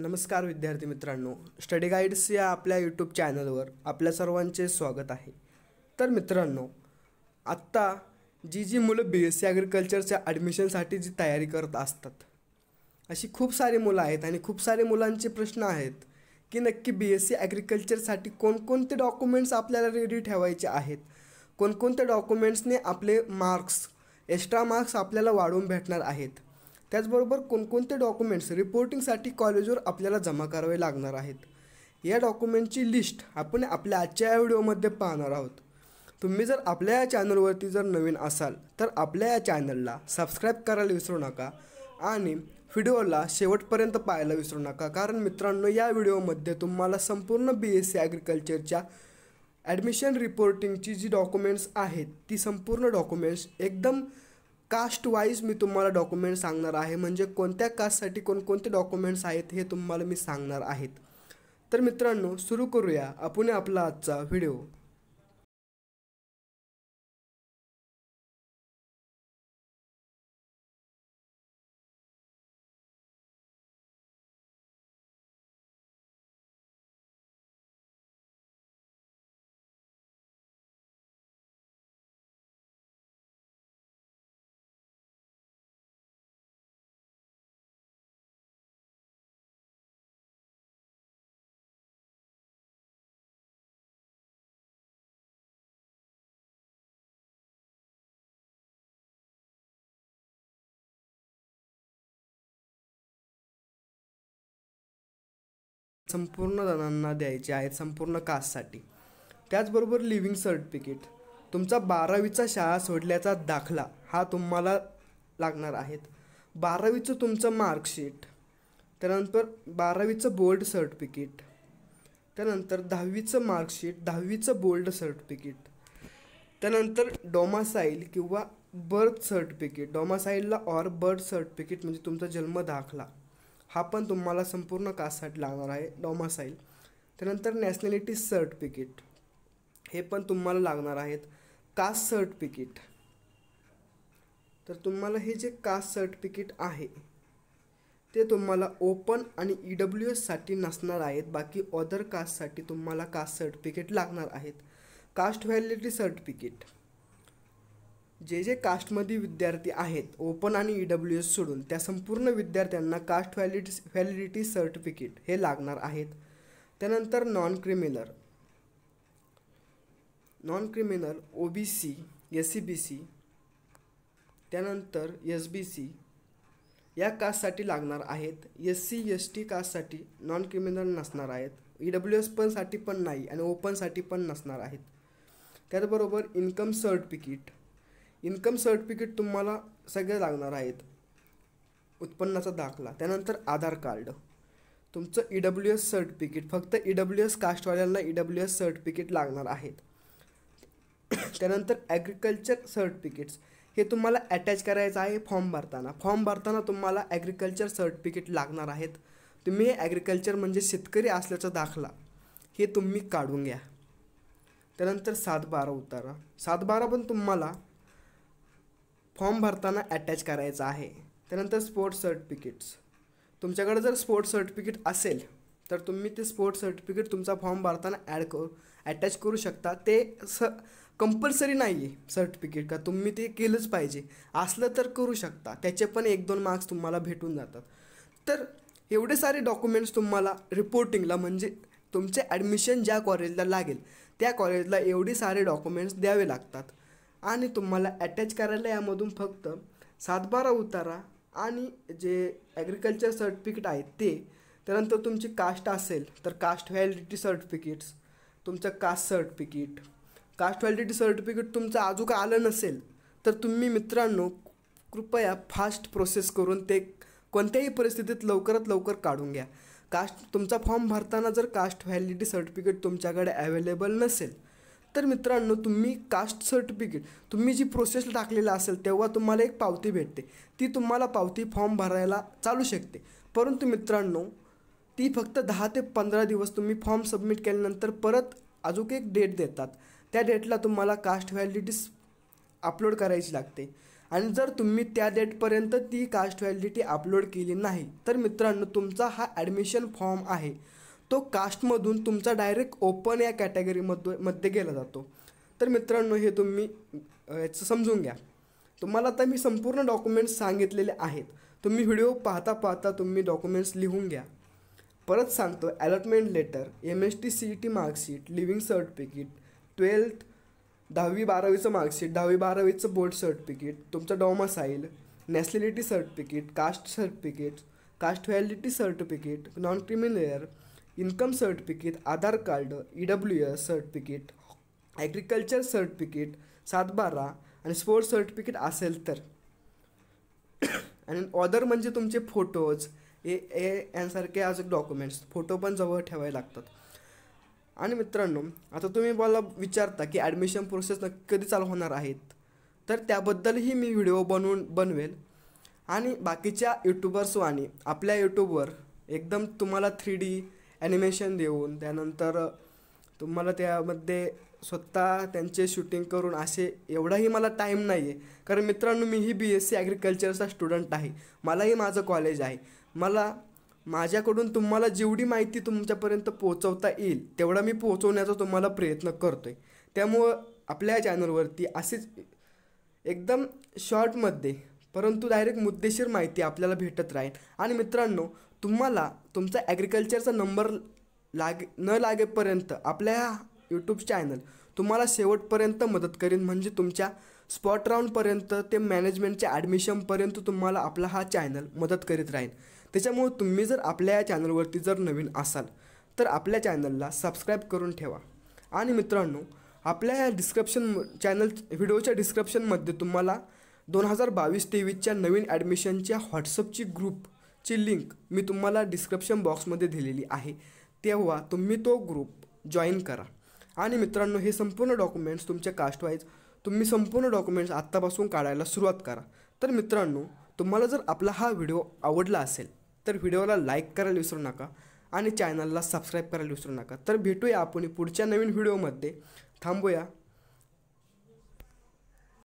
नमस्कार विद्यार्थी मित्रांनो स्टडी गाईड्स या आपल्या यूट्यूब चॅनलवर आपल्या सर्वांचे स्वागत आहे तर मित्रांनो आत्ता जी जी मुलं बी एस सी ॲग्रिकल्चरच्या ॲडमिशनसाठी जी तयारी करत असतात अशी खूप सारी मुलं आहेत आणि खूप सारे मुलांचे प्रश्न आहेत की नक्की बी एस सी ॲग्रिकल्चरसाठी कोणकोणते डॉक्युमेंट्स आपल्याला रेडी ठेवायचे आहेत कोणकोणत्या डॉक्युमेंट्सने आपले मार्क्स एक्स्ट्रा मार्क्स आपल्याला वाढवून भेटणार आहेत त्याचबरोबर कोणकोणते डॉक्युमेंट्स रिपोर्टिंगसाठी कॉलेजवर आपल्याला जमा करावे लागणार आहेत या डॉक्युमेंटची लिस्ट आपण आपल्या आजच्या या व्हिडिओमध्ये पाहणार आहोत तुम्ही जर आपल्या या चॅनलवरती जर नवीन असाल तर आपल्या या चॅनलला सबस्क्राईब करायला विसरू नका आणि व्हिडिओला शेवटपर्यंत पाहायला विसरू नका कारण मित्रांनो या व्हिडिओमध्ये तुम्हाला संपूर्ण बी एस सी ॲग्रिकल्चरच्या ॲडमिशन रिपोर्टिंगची जी डॉक्युमेंट्स आहेत ती संपूर्ण डॉक्युमेंट्स एकदम कास्ट वाईज मी तुम्हाला डॉक्युमेंट सांगणार आहे म्हणजे कोणत्या कास्टसाठी कोणकोणते डॉक्युमेंट्स आहेत हे तुम्हाला मी सांगणार आहेत तर मित्रांनो सुरू करूया आपण आपला आजचा व्हिडिओ संपूर्ण जणांना द्यायचे आहेत संपूर्ण कास्टसाठी त्याचबरोबर लिव्हिंग सर्टिफिकेट तुमचा बारावीचा शाळा सोडल्याचा दाखला हा तुम्हाला लागणार आहेत बारावीचं तुमचं मार्कशीट त्यानंतर बारावीचं बोर्ड सर्टिफिकेट त्यानंतर दहावीचं मार्कशीट दहावीचं बोर्ड सर्टिफिकेट त्यानंतर डोमासाईल किंवा बर्थ सर्टिफिकेट डोमासाईलला ऑर बर्थ सर्टिफिकेट म्हणजे तुमचा जन्म दाखला हा पण तुम्हाला संपूर्ण कास्टसाठी लागणार आहे डॉमासाईल त्यानंतर नॅशनॅलिटी सर्टिफिकेट हे पण तुम्हाला लागणार आहेत कास्ट सर्टिफिकेट तर तुम्हाला हे जे कास्ट सर्टिफिकेट आहे ते तुम्हाला ओपन आणि ई डब्ल्यू एससाठी नसणार आहेत बाकी ऑदर कास्टसाठी तुम्हाला कास्ट सर्टिफिकेट लागणार आहेत कास्ट व्हॅलिडिटी सर्टिफिकेट जे जे कास्टमध्ये विद्यार्थी आहेत ओपन आणि ई डब्ल्यू एस सोडून त्या संपूर्ण विद्यार्थ्यांना कास्ट व्हॅलिडी व्हॅलिडिटी सर्टिफिकेट हे लागणार आहेत त्यानंतर non criminal non criminal O B C S C B C त्यानंतर एस बी सी या कास्टसाठी लागणार आहेत एस सी एस टी कास्टसाठी नॉन क्रिमिनल नसणार आहेत ई e डब्ल्यू एस पणसाठी पण नाही आणि ओपनसाठी पण नसणार आहेत त्याचबरोबर इन्कम सर्टिफिकेट इन्कम सर्टिफिकेट तुम्हाला सगळे लागणार आहेत उत्पन्नाचा दाखला त्यानंतर आधार कार्ड तुमचं ई डब्ल्यू एस सर्टिफिकेट फक्त ई डब्ल्यू एस कास्टवाल्यांना ई डब्ल्यू एस सर्टिफिकेट लागणार आहेत त्यानंतर ॲग्रिकल्चर सर्टिफिकेट्स हे तुम्हाला अटॅच करायचं आहे फॉर्म भरताना फॉर्म भरताना तुम्हाला ॲग्रिकल्चर सर्टिफिकेट लागणार आहेत तुम्ही ॲग्रिकल्चर म्हणजे शेतकरी असल्याचा दाखला हे तुम्ही काढून घ्या त्यानंतर बारा उतारा बारा पण तुम्हाला फॉर्म भरताना अटॅच करायचा आहे त्यानंतर स्पोर्ट्स सर्टिफिकेट्स तुमच्याकडे जर स्पोर्ट्स सर्टिफिकेट असेल तर तुम्ही ते स्पोर्ट्स सर्टिफिकेट तुमचा फॉर्म भरताना ॲड करू अटॅच करू शकता ते स कंपल्सरी नाही आहे सर्टिफिकेट का तुम्ही ते केलंच पाहिजे असलं तर करू शकता त्याचे पण एक दोन मार्क्स तुम्हाला भेटून जातात तर एवढे सारे डॉक्युमेंट्स तुम्हाला रिपोर्टिंगला म्हणजे तुमचे ॲडमिशन ज्या कॉलेजला लागेल त्या कॉलेजला एवढे सारे डॉक्युमेंट्स द्यावे लागतात आणि तुम्हाला अटॅच करायला यामधून फक्त सातबारा उतारा आणि जे ॲग्रिकल्चर सर्टिफिकेट आहे ते त्यानंतर तुमची कास्ट असेल तर कास्ट व्हॅलिडिटी सर्टिफिकेट्स तुमचं caste certificate caste validity certificate तुमचं अजून आलं नसेल तर तुम्ही मित्रांनो कृपया फास्ट प्रोसेस करून ते कोणत्याही परिस्थितीत लवकरात लवकर काढून घ्या कास्ट तुमचा फॉर्म भरताना जर कास्ट व्हॅलिडिटी सर्टिफिकेट तुमच्याकडे अवेलेबल नसेल तर मित्रांनो तुम्ही कास्ट सर्टिफिकेट तुम्ही जी प्रोसेसला टाकलेला असेल तेव्हा तुम्हाला एक पावती भेटते ती तुम्हाला पावती फॉर्म भरायला चालू शकते परंतु मित्रांनो ती फक्त दहा ते पंधरा दिवस तुम्ही फॉर्म सबमिट केल्यानंतर परत अजून एक डेट देतात त्या डेटला तुम्हाला कास्ट व्हॅलिडिटी अपलोड करायची लागते आणि जर तुम्ही त्या डेटपर्यंत ती कास्ट व्हॅलिडिटी अपलोड केली नाही तर मित्रांनो तुमचा हा ॲडमिशन फॉर्म आहे तो कास्टमधून तुमचा डायरेक्ट ओपन या कॅटेगरीमध्ये मध्ये गेला जातो तर मित्रांनो हे तुम्ही याचं समजून घ्या तुम्हाला आता मी संपूर्ण डॉक्युमेंट्स सांगितलेले आहेत तुम्ही व्हिडिओ पाहता पाहता तुम्ही डॉक्युमेंट्स लिहून घ्या परत सांगतो allotment letter M S T C E T marksheet leaving certificate twelfth दहावी बारावीचं मार्कशीट दहावी बारावीचं बोर्ड सर्टिफिकेट तुमचं domicile nationality certificate caste certificate caste validity certificate non criminal income certificate Aadhaar card E W S certificate agriculture certificate बारा आणि sports certificate असेल तर आणि ऑदर म्हणजे तुमचे फोटोज ए ए यांसारखे अजून डॉक्युमेंट्स फोटो पण जवळ ठेवावे लागतात आणि मित्रांनो आता तुम्ही मला विचारता की ॲडमिशन प्रोसेस नक्की कधी चालू होणार आहेत तर त्याबद्दलही मी व्हिडिओ बनवून बनवेल आणि बाकीच्या यूट्यूबर्सवानी आपल्या यूट्यूबवर एकदम तुम्हाला थ्री डी ॲनिमेशन देऊन त्यानंतर तुम्हाला त्यामध्ये स्वतः त्यांचे शूटिंग करून असे एवढाही मला टाईम नाही आहे कारण मित्रांनो मीही बी एस सी ॲग्रिकल्चरचा स्टुडंट आहे मलाही माझं कॉलेज आहे मला माझ्याकडून तुम्हाला जेवढी माहिती तुमच्यापर्यंत पोहोचवता येईल तेवढा मी पोहोचवण्याचा तुम्हाला प्रयत्न करतो आहे त्यामुळं आपल्या चॅनलवरती असेच एकदम शॉर्टमध्ये परंतु डायरेक्ट मुद्देशीर माहिती आपल्याला भेटत राहील आणि मित्रांनो तुम्हाला तुमचा ॲग्रिकल्चरचा नंबर लागे न लागेपर्यंत आपल्या ह्या यूट्यूब चॅनल तुम्हाला शेवटपर्यंत मदत करेन म्हणजे तुमच्या स्पॉट राऊंडपर्यंत ते मॅनेजमेंटच्या ॲडमिशनपर्यंत तुम्हाला आपला हा चॅनल मदत करीत राहील त्याच्यामुळे तुम्ही जर आपल्या या चॅनलवरती जर नवीन असाल तर आपल्या चॅनलला सबस्क्राईब करून ठेवा आणि मित्रांनो आपल्या या डिस्क्रिप्शन चॅनल व्हिडिओच्या डिस्क्रिप्शनमध्ये तुम्हाला दोन हजार बावीस तेवीसच्या नवीन ॲडमिशनच्या व्हॉट्सअपची ग्रुपची लिंक मी तुम्हाला डिस्क्रिप्शन बॉक्समध्ये दिलेली आहे तेव्हा तुम्ही तो ग्रुप जॉईन करा आणि मित्रांनो हे संपूर्ण डॉक्युमेंट्स तुमच्या कास्टवाईज तुम्ही संपूर्ण डॉक्युमेंट्स आत्तापासून काढायला सुरुवात करा तर मित्रांनो तुम्हाला जर आपला हा व्हिडिओ आवडला असेल तर व्हिडिओला लाईक करायला विसरू नका आणि चॅनलला सबस्क्राईब करायला विसरू नका तर भेटूया आपण पुढच्या नवीन व्हिडिओमध्ये थांबूया